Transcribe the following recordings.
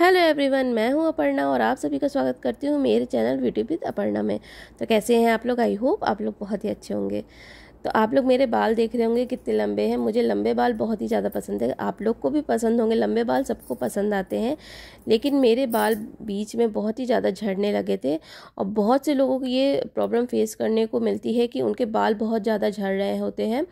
hello everyone मैं हूं अपर्णा और आप सभी का स्वागत करती हूं मेरे चैनल ब्यूटी विद अपर्णा में तो कैसे हैं आप लोग आई होप आप लोग बहुत ही अच्छे होंगे तो आप लोग मेरे बाल देख रहे होंगे कितने लंबे हैं मुझे लंबे बाल बहुत ही ज़्यादा पसंद है आप लोग को भी पसंद होंगे लंबे बाल सबको पसंद आते हैं लेकिन मेरे बाल बीच में बहुत ही ज़्यादा झड़ने लगे थे और बहुत से लोगों को ये प्रॉब्लम फेस करने को मिलती है कि उनके बाल बहुत ज़्यादा झड़ रहे होते हैं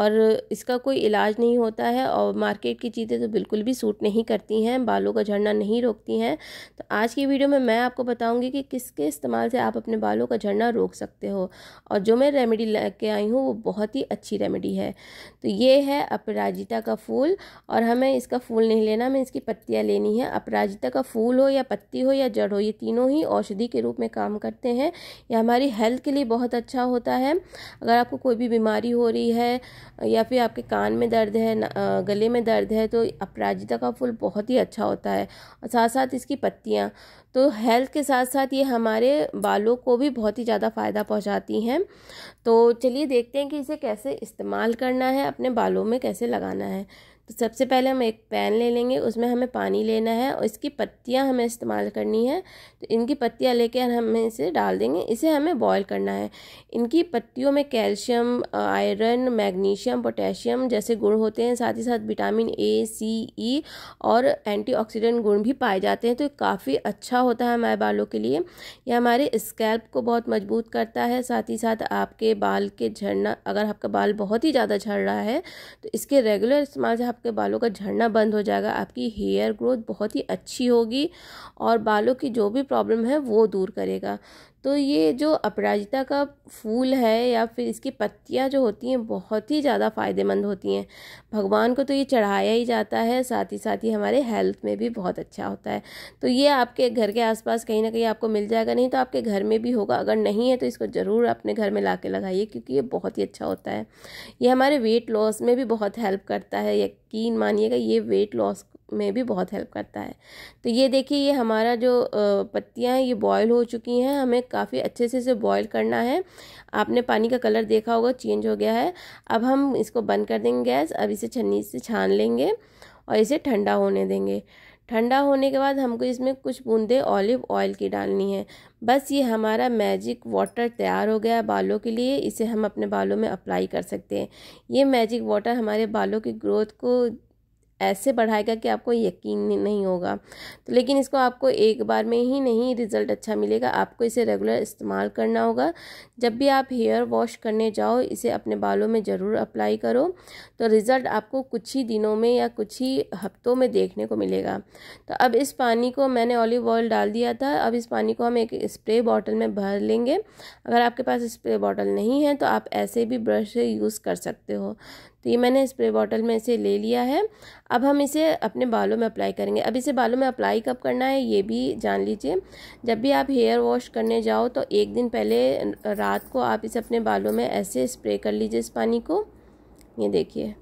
और इसका कोई इलाज नहीं होता है और मार्केट की चीज़ें तो बिल्कुल भी सूट नहीं करती हैं बालों का झड़ना नहीं रोकती हैं तो आज की वीडियो में मैं आपको बताऊँगी कि किसके इस्तेमाल से आप अपने बालों का झड़ना रोक सकते हो और जो मैं रेमेडी लेके आई हूँ वो बहुत ही अच्छी रेमेडी है तो ये है अपराजिता का फूल और हमें इसका फूल नहीं लेना हमें इसकी पत्तियाँ लेनी है अपराजिता का फूल हो या पत्ती हो या जड़ हो ये तीनों ही औषधि के रूप में काम करते हैं ये हमारी हेल्थ के लिए बहुत अच्छा होता है अगर आपको कोई भी बीमारी हो रही है या फिर आपके कान में दर्द है गले में दर्द है तो अपराजिता का फूल बहुत ही अच्छा होता है और साथ साथ इसकी पत्तियाँ तो हेल्थ के साथ साथ ये हमारे बालों को भी बहुत ही ज़्यादा फ़ायदा पहुँचाती हैं तो चलिए देखते हैं कि इसे कैसे इस्तेमाल करना है अपने बालों में कैसे लगाना है तो सबसे पहले हम एक पैन ले लेंगे उसमें हमें पानी लेना है और इसकी पत्तियाँ हमें इस्तेमाल करनी है तो इनकी पत्तियाँ लेकर हम इसे डाल देंगे इसे हमें बॉईल करना है इनकी पत्तियों में कैल्शियम आयरन मैग्नीशियम पोटेशियम जैसे गुण होते हैं साथ ही साथ विटामिन ए सी ई और एंटी गुण भी पाए जाते हैं तो काफ़ी अच्छा होता है हमारे बालों के लिए यह हमारे स्कैल्प को बहुत मजबूत करता है साथ ही साथ आपके बाल के झड़ना अगर आपका बाल बहुत ही ज़्यादा झड़ रहा है तो इसके रेगुलर इस्तेमाल से आप आपके बालों का झड़ना बंद हो जाएगा आपकी हेयर ग्रोथ बहुत ही अच्छी होगी और बालों की जो भी प्रॉब्लम है वो दूर करेगा तो ये जो अपराजिता का फूल है या फिर इसकी पत्तियाँ जो होती हैं बहुत ही ज़्यादा फ़ायदेमंद होती हैं भगवान को तो ये चढ़ाया ही जाता है साथ ही साथ ही हमारे हेल्थ में भी बहुत अच्छा होता है तो ये आपके घर के आसपास कहीं ना कहीं आपको मिल जाएगा नहीं तो आपके घर में भी होगा अगर नहीं है तो इसको ज़रूर अपने घर में ला लगाइए क्योंकि ये बहुत ही अच्छा होता है ये हमारे वेट लॉस में भी बहुत हेल्प करता है यकीन मानिएगा ये वेट लॉस में भी बहुत हेल्प करता है तो ये देखिए ये हमारा जो पत्तियाँ हैं ये बॉयल हो चुकी हैं हमें काफ़ी अच्छे से इसे बॉयल करना है आपने पानी का कलर देखा होगा चेंज हो गया है अब हम इसको बंद कर देंगे गैस अब इसे छन्नी से छान लेंगे और इसे ठंडा होने देंगे ठंडा होने के बाद हमको इसमें कुछ बूंदे ऑलिव ऑयल की डालनी है बस ये हमारा मैजिक वाटर तैयार हो गया बालों के लिए इसे हम अपने बालों में अप्लाई कर सकते हैं ये मैजिक वाटर हमारे बालों की ग्रोथ को ऐसे बढ़ाएगा कि आपको यकीन नहीं होगा तो लेकिन इसको आपको एक बार में ही नहीं रिज़ल्ट अच्छा मिलेगा आपको इसे रेगुलर इस्तेमाल करना होगा जब भी आप हेयर वॉश करने जाओ इसे अपने बालों में ज़रूर अप्लाई करो तो रिज़ल्ट आपको कुछ ही दिनों में या कुछ ही हफ्तों में देखने को मिलेगा तो अब इस पानी को मैंने ऑलिव ऑयल डाल दिया था अब इस पानी को हम एक स्प्रे बॉटल में भर लेंगे अगर आपके पास स्प्रे बॉटल नहीं है तो आप ऐसे भी ब्रश यूज़ कर सकते हो तो ये मैंने स्प्रे बॉटल में से ले लिया है अब हम इसे अपने बालों में अप्लाई करेंगे अब इसे बालों में अप्लाई कब करना है ये भी जान लीजिए जब भी आप हेयर वॉश करने जाओ तो एक दिन पहले रात को आप इसे अपने बालों में ऐसे स्प्रे कर लीजिए इस पानी को ये देखिए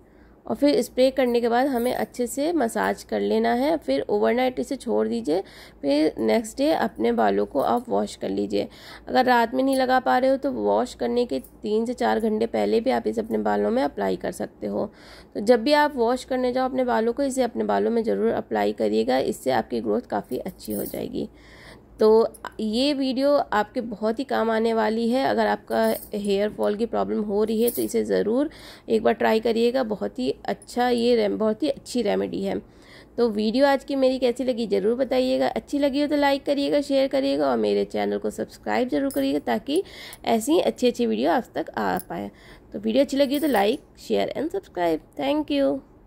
और फिर स्प्रे करने के बाद हमें अच्छे से मसाज कर लेना है फिर ओवरनाइट इसे छोड़ दीजिए फिर नेक्स्ट डे अपने बालों को आप वॉश कर लीजिए अगर रात में नहीं लगा पा रहे हो तो वॉश करने के तीन से चार घंटे पहले भी आप इसे अपने बालों में अप्लाई कर सकते हो तो जब भी आप वॉश करने जाओ अपने बालों को इसे अपने बालों में ज़रूर अप्लाई करिएगा इससे आपकी ग्रोथ काफ़ी अच्छी हो जाएगी तो ये वीडियो आपके बहुत ही काम आने वाली है अगर आपका हेयर फॉल की प्रॉब्लम हो रही है तो इसे ज़रूर एक बार ट्राई करिएगा बहुत ही अच्छा ये बहुत ही अच्छी रेमेडी है तो वीडियो आज की मेरी कैसी लगी ज़रूर बताइएगा अच्छी लगी हो तो लाइक करिएगा शेयर करिएगा और मेरे चैनल को सब्सक्राइब जरूर करिएगा ताकि ऐसी ही अच्छी अच्छी वीडियो आप तक आ पाए तो वीडियो अच्छी लगी हो तो like share and subscribe thank you